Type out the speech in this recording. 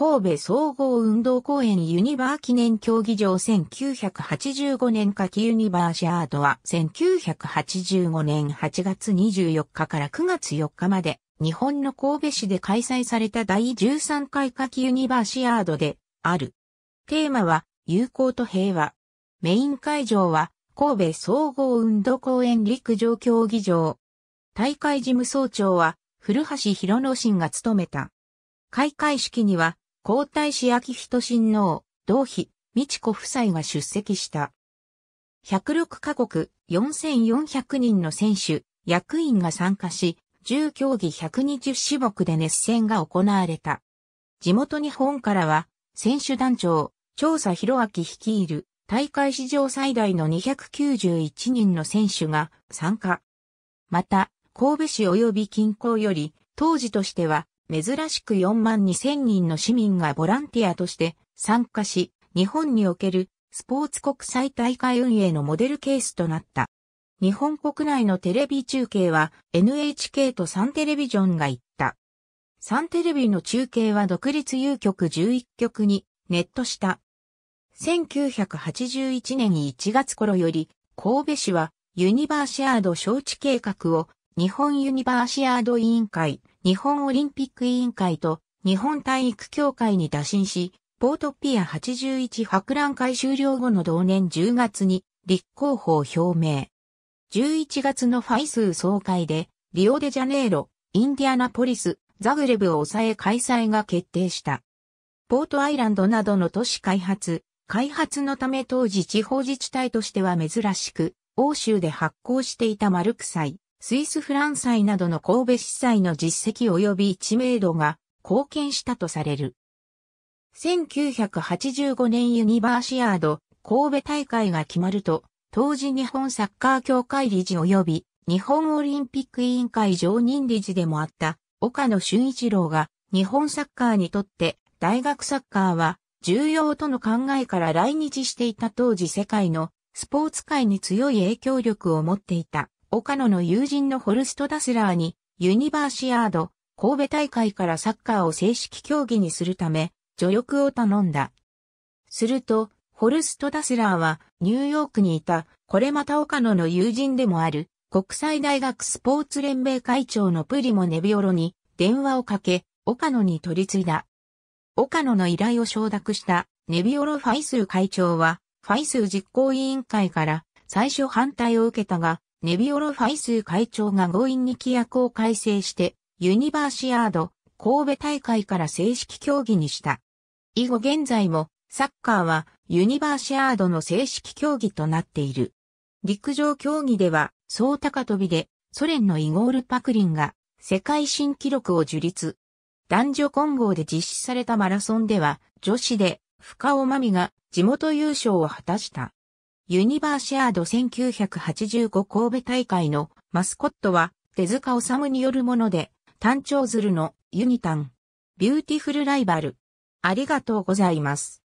神戸総合運動公園ユニバー記念競技場1985年夏季ユニバーシアードは1985年8月24日から9月4日まで日本の神戸市で開催された第13回夏季ユニバーシアードである。テーマは友好と平和。メイン会場は神戸総合運動公園陸上競技場。大会事務総長は古橋博之進が務めた。開会式には皇太子昭仁親王、同妃、美智子夫妻が出席した。106カ国4400人の選手、役員が参加し、10競技120種目で熱戦が行われた。地元日本からは、選手団長、調査広明率いる大会史上最大の291人の選手が参加。また、神戸市及び近郊より、当時としては珍しく4万2000人の市民がボランティアとして参加し、日本におけるスポーツ国際大会運営のモデルケースとなった。日本国内のテレビ中継は NHK とサンテレビジョンが行った。サンテレビの中継は独立有局11局にネットした。1981年1月頃より神戸市はユニバーシアード招致計画を日本ユニバーシアード委員会日本オリンピック委員会と日本体育協会に打診し、ポートピア81博覧会終了後の同年10月に立候補を表明。11月のファイス総会で、リオデジャネイロ、インディアナポリス、ザグレブを抑え開催が決定した。ポートアイランドなどの都市開発、開発のため当時地方自治体としては珍しく、欧州で発行していたマルクスイスフラン祭などの神戸市祭の実績及び知名度が貢献したとされる。1985年ユニバーシアード神戸大会が決まると、当時日本サッカー協会理事及び日本オリンピック委員会常任理事でもあった岡野俊一郎が日本サッカーにとって大学サッカーは重要との考えから来日していた当時世界のスポーツ界に強い影響力を持っていた。岡野の友人のホルスト・ダスラーに、ユニバーシアード、神戸大会からサッカーを正式競技にするため、助力を頼んだ。すると、ホルスト・ダスラーは、ニューヨークにいた、これまた岡野の友人でもある、国際大学スポーツ連盟会長のプリモ・ネビオロに、電話をかけ、岡野に取り継いだ。岡野の依頼を承諾したネビオロ・ファイスー会長は、ファイスー実行委員会から最初反対を受けたが、ネビオロファイス会長が強引に規約を改正して、ユニバーシアード、神戸大会から正式競技にした。以後現在も、サッカーはユニバーシアードの正式競技となっている。陸上競技では、総高跳びで、ソ連のイゴール・パクリンが、世界新記録を樹立。男女混合で実施されたマラソンでは、女子で、深尾真美が地元優勝を果たした。ユニバーシアード1985神戸大会のマスコットは手塚治虫によるもので、単調るのユニタン。ビューティフルライバル。ありがとうございます。